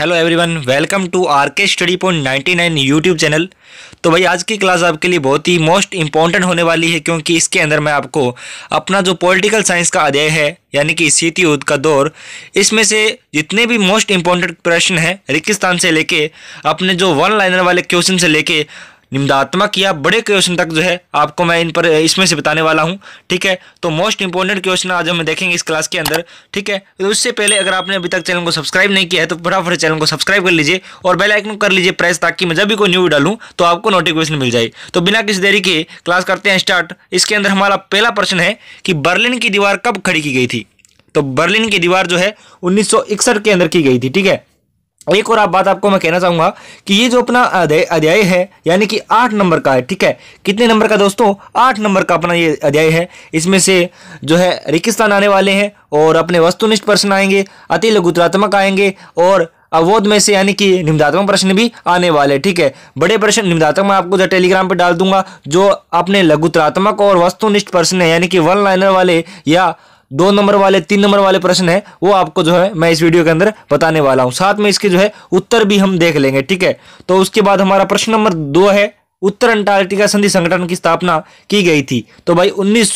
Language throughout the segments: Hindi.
hello everyone welcome to R K study point ninety nine YouTube channel तो भाई आज की क्लास आपके लिए बहुत ही मोस्ट इंपॉर्टेंट होने वाली है क्योंकि इसके अंदर मैं आपको अपना जो पॉलिटिकल साइंस का अध्याय है यानी कि सीती युद्ध का दौर इसमें से जितने भी मोस्ट इंपॉर्टेंट प्रश्न हैं रिकिस्तान से लेके अपने जो वन लाइनर वाले क्वेश्चन से लेके निम्दात्मक या बड़े क्वेश्चन तक जो है आपको मैं इन पर इसमें से बताने वाला हूँ ठीक है तो मोस्ट इंपॉर्टेंट क्वेश्चन आज हम देखेंगे इस क्लास के अंदर ठीक है तो उससे पहले अगर आपने अभी तक चैनल को सब्सक्राइब नहीं किया है तो फटाफट चैनल को सब्सक्राइब कर लीजिए और बेल आइकन कर लीजिए प्रेस ताकि मैं जब भी कोई न्यू डालूँ तो आपको नोटिफिकेशन मिल जाए तो बिना किसी देरी के क्लास करते हैं स्टार्ट इसके अंदर हमारा पहला प्रश्न है कि बर्लिन की दीवार कब खड़ी की गई थी तो बर्लिन की दीवार जो है उन्नीस के अंदर की गई थी ठीक है एक और आप बात आपको मैं कहना चाहूंगा कि ये जो अपना अध्याय है यानी कि आठ नंबर का है ठीक है कितने नंबर का दोस्तों आठ नंबर का अपना ये अध्याय है इसमें से जो है रिकिस्तान आने वाले हैं और अपने वस्तुनिष्ठ प्रश्न आएंगे अति लघुतरात्मक आएंगे और अवोध में से यानी कि निम्दात्मक प्रश्न भी आने वाले ठीक है बड़े प्रश्न निम्दात्मक मैं आपको जो टेलीग्राम पर डाल दूंगा जो अपने लघुतरात्मक और वस्तुनिष्ठ प्रश्न है यानी कि वन लाइनर वाले या दो नंबर वाले तीन नंबर वाले प्रश्न है वो आपको जो है मैं इस वीडियो के अंदर बताने वाला हूँ साथ में इसके जो है उत्तर भी हम देख लेंगे ठीक है तो उसके बाद हमारा प्रश्न नंबर दो है उत्तर अंटार्कटिका संधि संगठन की स्थापना की गई थी तो भाई उन्नीस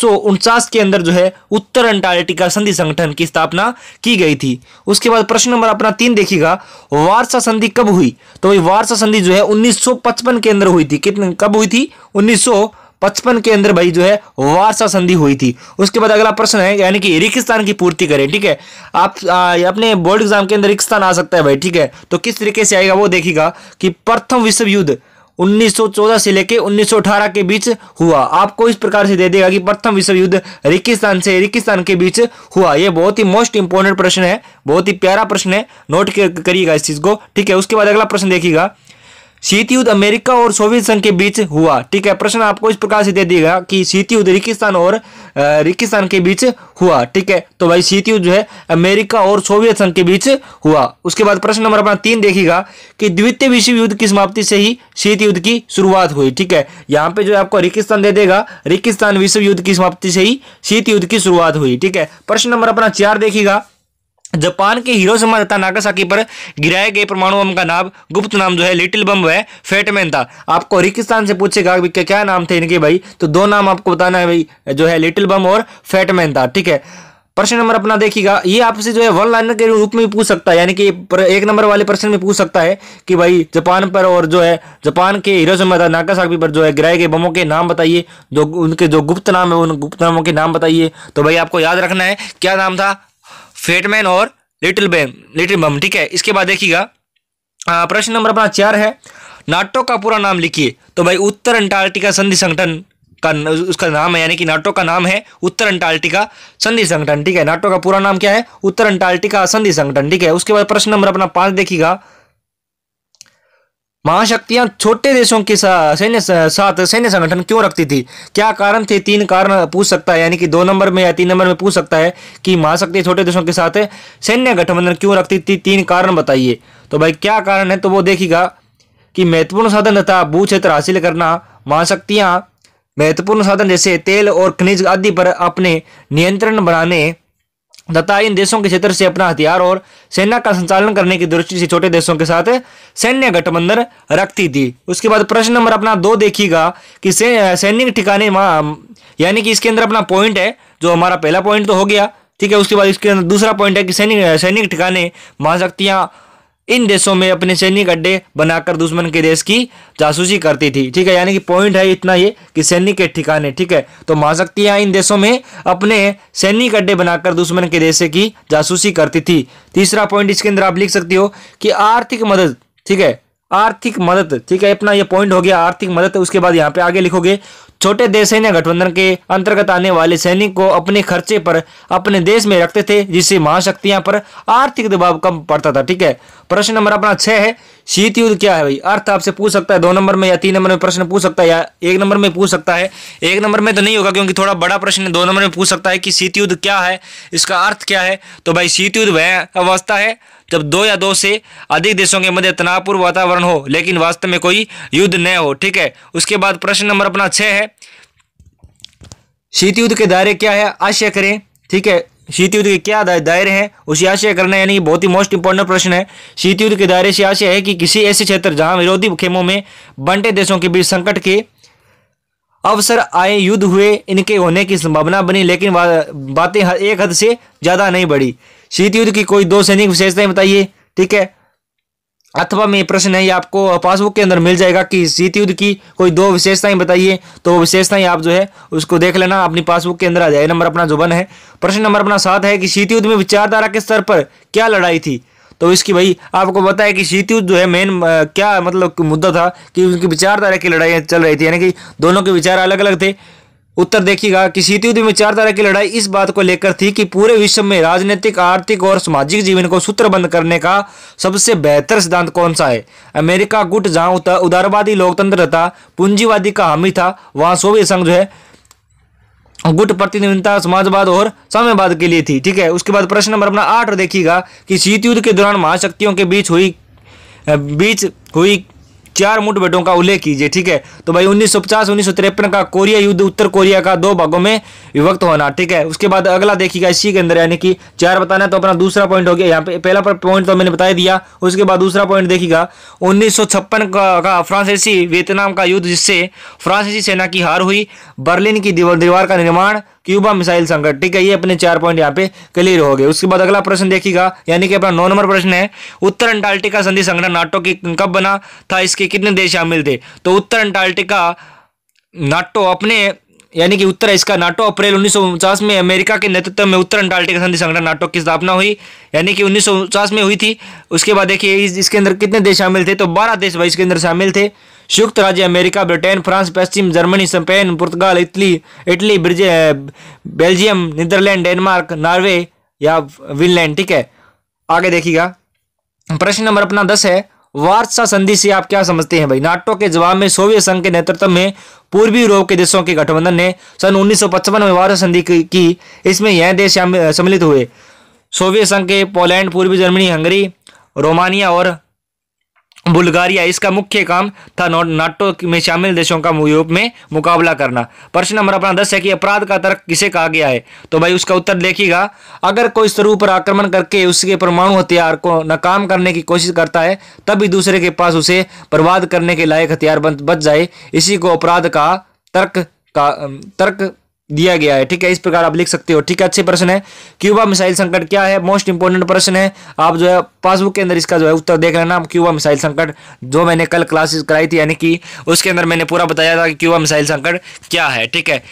के अंदर जो है उत्तर अंटार्कटिका संधि संगठन की स्थापना की गई थी उसके बाद प्रश्न नंबर अपना तीन देखिएगा वारसा संधि कब हुई तो भाई वारसा संधि जो है 1955 के अंदर हुई थी कितने कब हुई थी पचपन के अंदर भाई जो है वारसा संधि हुई थी उसके बाद अगला प्रश्न है यानी कि रिकिस्तान की पूर्ति करें ठीक है आप आ, अपने बोर्ड एग्जाम के अंदर रिकिस्तान आ सकता है भाई ठीक है तो किस तरीके से आएगा वो देखिएगा कि प्रथम विश्व युद्ध 1914 से लेके 1918 के बीच हुआ आपको इस प्रकार से दे देगा कि प्रथम विश्व युद्ध रिकिस्तान से रिकिस्तान के बीच हुआ यह बहुत ही मोस्ट इंपोर्टेंट प्रश्न है बहुत ही प्यारा प्रश्न है नोट करिएगा इस चीज को ठीक है उसके बाद अगला प्रश्न देखिएगा शीत युद्ध अमेरिका और सोवियत संघ के बीच हुआ ठीक है प्रश्न आपको इस प्रकार से दे दिएगा कि शीत युद्ध रिकिस्तान और रिकिस्तान के बीच हुआ ठीक है तो भाई शीत युद्ध जो है अमेरिका और सोवियत संघ के बीच हुआ उसके बाद प्रश्न नंबर अपना तीन देखिएगा कि द्वितीय विश्व युद्ध की समाप्ति से ही शीत युद्ध की शुरुआत हुई ठीक है यहाँ पे जो है आपको रिकिस्तान दे देगा रिकिस्तान विश्व युद्ध की समाप्ति से ही शीत युद्ध की शुरुआत हुई ठीक है प्रश्न नंबर अपना चार देखिएगा जापान के हीरो तथा नागासाकी पर गिराए गए परमाणु बम का नाम गुप्त नाम जो है लिटिल बम है फेटमैन था आपको रिकिस्तान से पूछेगा कि क्या नाम थे इनके भाई तो दो नाम आपको बताना है भाई जो है लिटिल बम और फेटमैन था ठीक है प्रश्न नंबर अपना देखिएगा ये आपसे जो है वन लाइनर के रूप में पूछ सकता है यानी कि एक नंबर वाले प्रश्न में पूछ सकता है कि भाई जापान पर और जो है जापान के हीरो तथा नागासाकी पर जो है गिराए गए बमों के नाम बताइए जो उनके जो गुप्त नाम है उन गुप्त नामों के नाम बताइए तो भाई आपको याद रखना है क्या नाम था फेटमैन और लिटिल बैम लिटिल बम ठीक है इसके बाद देखिएगा प्रश्न नंबर अपना चार है नाटो का पूरा नाम लिखिए तो भाई उत्तर अंटार्कटिका संधि संगठन का उसका नाम है यानी कि नाटो का नाम है उत्तर अंटार्कटिका संधि संगठन ठीक है नाटो का पूरा नाम क्या है उत्तर अंटार्कटिका संधि संगठन ठीक है उसके बाद प्रश्न नंबर अपना पांच देखिएगा महाशक्तियां छोटे देशों के सैन्य साथ सैन्य संगठन क्यों रखती थी क्या कारण थे तीन कारण पूछ सकता है यानी कि दो नंबर में या तीन नंबर में पूछ सकता है कि महाशक्ति छोटे देशों के साथ सैन्य गठबंधन क्यों रखती थी तीन कारण बताइए तो भाई क्या कारण है तो वो देखेगा कि महत्वपूर्ण साधन तथा भू क्षेत्र हासिल करना महाशक्तियाँ महत्वपूर्ण साधन जैसे तेल और खनिज आदि पर अपने नियंत्रण बनाने तथा इन देशों के क्षेत्र से अपना हथियार और सेना का संचालन करने की दृष्टि से छोटे देशों के साथ सैन्य गठबंधन रखती थी उसके बाद प्रश्न नंबर अपना दो देखिएगा कि सैनिक ठिकाने यानी कि इसके अंदर अपना पॉइंट है जो हमारा पहला पॉइंट तो हो गया ठीक है उसके बाद इसके अंदर दूसरा पॉइंट है कि सैनिक सैनिक ठिकाने महाशक्तियाँ इन देशों में अपने सैनिक अड्डे बनाकर दुश्मन के देश की जासूसी करती थी ठीक है यानी कि पॉइंट है इतना ये कि सैनिक के ठिकाने ठीक है तो महाशक्तियां इन देशों में अपने सैनिक अड्डे बनाकर दुश्मन के देश की जासूसी करती थी तीसरा पॉइंट इसके अंदर आप लिख सकती हो कि आर्थिक मदद ठीक है आर्थिक मदद ठीक है अपना ये पॉइंट हो गया आर्थिक मदद उसके बाद यहाँ पे आगे लिखोगे छोटे देश सैन्य गठबंधन के अंतर्गत आने वाले सैनिक को अपने खर्चे पर अपने देश में रखते थे जिससे महाशक्तियां पर आर्थिक दबाव कम पड़ता था ठीक है प्रश्न नंबर अपना छह है शीत युद्ध क्या है भाई अर्थ आपसे पूछ सकता है दो नंबर में या तीन नंबर में प्रश्न पूछ सकता है या एक नंबर में पूछ सकता है एक नंबर में तो नहीं होगा क्योंकि थोड़ा बड़ा प्रश्न है दो नंबर में पूछ सकता है कि शीत युद्ध क्या है इसका अर्थ क्या है तो भाई शीत युद्ध वह अवस्था है जब दो या दो से अधिक देशों के मध्य तनावपूर्ण वातावरण हो लेकिन वास्तव में कोई युद्ध न हो ठीक है उसके बाद प्रश्न नंबर अपना छह है शीत युद्ध के दायरे क्या है आशय करें ठीक है शीत युद्ध के क्या दायरे हैं उसे आशय करना यानी बहुत ही मोस्ट इंपॉर्टेंट प्रश्न है शीत युद्ध के दायरे से आशय है कि किसी ऐसे क्षेत्र जहां विरोधी खेमों में बंटे देशों के बीच संकट के अवसर आए युद्ध हुए इनके होने की संभावना बनी लेकिन बातें एक हद से ज़्यादा नहीं बढ़ी शीत युद्ध की कोई दो सैनिक विशेषताएं बताइए ठीक है अथवा में प्रश्न है ये आपको पासबुक के अंदर मिल जाएगा कि शीत युद्ध की कोई दो विशेषताएं बताइए तो वो विशेषताएं आप जो है उसको देख लेना अपनी पासबुक के अंदर आ जाए नंबर अपना जो बन है प्रश्न नंबर अपना सात है कि शीत युद्ध में विचारधारा के स्तर पर क्या लड़ाई थी तो इसकी भाई आपको पता है कि शीत युद्ध जो है मेन क्या मतलब मुद्दा था कि उनकी विचारधारा की लड़ाई चल रही थी यानी कि दोनों के विचार अलग अलग थे उत्तर देखिएगा कि सीती युद्ध में चार तरह की लड़ाई इस बात को लेकर थी कि पूरे विश्व में राजनीतिक आर्थिक और सामाजिक जीवन को सूत्रबंद करने का सबसे बेहतर सिद्धांत कौन सा है अमेरिका गुट जहां उदारवादी लोकतंत्र था पूंजीवादी का हामी था वहां सोवियत संघ जो है गुट प्रतिनिधिता समाजवाद और साम्यवाद के लिए थी ठीक है उसके बाद प्रश्न नंबर अपना आठ देखिएगा कि शीत युद्ध के दौरान महाशक्तियों के बीच हुई बीच हुई चार बेटों का उल्लेख कीजिए ठीक है तो भाई उन्नीस सौ का कोरिया युद्ध उत्तर कोरिया का दो भागों में विभक्त होना ठीक है उसके बाद अगला देखिएगा इसी के अंदर यानी कि चार बताना तो अपना दूसरा पॉइंट हो गया यहाँ पे पहला पॉइंट तो मैंने बताया दिया उसके बाद दूसरा पॉइंट देखिएगा उन्नीस का फ्रांसीसी वियतनाम का युद्ध जिससे फ्रांसीसी सेना की हार हुई बर्लिन की दीवार का निर्माण क्यूबा मिसाइल संकट ठीक है ये अपने चार पॉइंट यहाँ पे क्लियर हो गए उसके बाद अगला प्रश्न देखिएगा यानी कि अपना नौ नंबर प्रश्न है उत्तर अंटार्कटिका संधि संगठन नाटो की कब बना था इसके कितने देश शामिल थे तो उत्तर अंटार्कटिका नाटो अपने यानी कि उत्तर इसका नाटो अप्रैल उन्नीस में अमेरिका के नेतृत्व में उत्तर अंटार्कटिक संधि संगठन नाटो की स्थापना हुई यानी कि उन्नीस में हुई थी उसके बाद देखिए इसके अंदर कितने देश शामिल थे तो बारह देश भाई इसके अंदर शामिल थे संयुक्त राज्य अमेरिका ब्रिटेन फ्रांस पश्चिम Germany Spain Portugal Italy Italy Belgium Netherlands Denmark Norway या विनलैंड ठीक है आगे देखिएगा प्रश्न नंबर अपना दस है वार्सा संधि से आप क्या समझते हैं भाई नाटो के जवाब में सोवियत संघ के नेतृत्व में पूर्वी यूरोप के देशों के गठबंधन ने सन उन्नीस में वार्सा संधि की इसमें यह देश सम्मिलित हुए सोवियत संघ के पोलैंड पूर्वी जर्मनी हंगरी रोमानिया और बुल्गारिया इसका मुख्य काम था नाटो में शामिल देशों का यूरोप में मुकाबला करना प्रश्न नंबर अपना दस है कि अपराध का तर्क किसे कहा गया है तो भाई उसका उत्तर देखिएगा अगर कोई स्वरूप पर आक्रमण करके उसके परमाणु हथियार को नाकाम करने की कोशिश करता है तभी दूसरे के पास उसे बर्बाद करने के लायक हथियार बच जाए इसी को अपराध का तर्क का तर्क दिया गया है ठीक है इस प्रकार आप लिख सकते हो ठीक है अच्छे प्रश्न है क्यूबा मिसाइल संकट क्या है मोस्ट इंपोर्टेंट प्रश्न है आप जो है पासबुक के अंदर इसका जो है उत्तर देख रहे हैं ना क्यूबा मिसाइल संकट जो मैंने कल क्लासेस कराई थी यानी कि उसके अंदर मैंने पूरा बताया था कि क्यूबा मिसाइल संकट क्या है ठीक है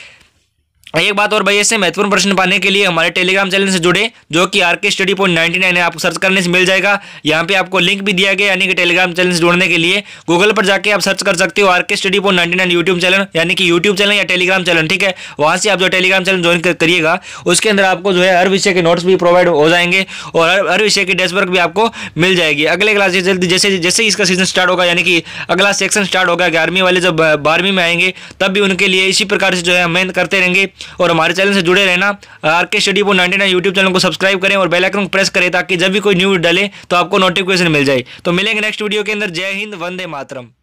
एक बात और भाई ऐसे महत्वपूर्ण प्रश्न पाने के लिए हमारे टेलीग्राम चैनल से जुड़े जो कि are K study point ninety nine है आपको सर्च करने से मिल जाएगा यहाँ पे आपको लिंक भी दिया गया यानी कि टेलीग्राम चैनल से जुड़ने के लिए गूगल पर जाके आप सर्च कर सकते हो R K study point ninety nine YouTube channel यानी कि यूट्यूब चैनल या टेलीग्राम चैनल ठीक है वहाँ से आप जो टेलीग्राम चैनल ज्वाइन करिएगा उसके अंदर आपको जो है हर विषय के नोट्स भी प्रोवाइड हो जाएंगे और हर विषय की डेस्कवर्क भी आपको मिल जाएगी अगले क्लास जल्दी जैसे जैसे इसका सीजन स्टार्ट होगा यानी कि अगला सेक्शन स्टार्ट होगा ग्यारहवीं वाले जब बारहवीं में आएंगे तब भी उनके लिए इसी प्रकार से जो है मेहनत करते रहेंगे और हमारे चैनल से जुड़े रहना R K study point ninety nine YouTube channel को सब्सक्राइब करें और बेलाइकन प्रेस करें ताकि जब भी कोई न्यूज डाले तो आपको नोटिफिकेशन मिल जाए तो मिलेंगे नेक्स्ट वीडियो के अंदर जय हिंद वंदे मातरम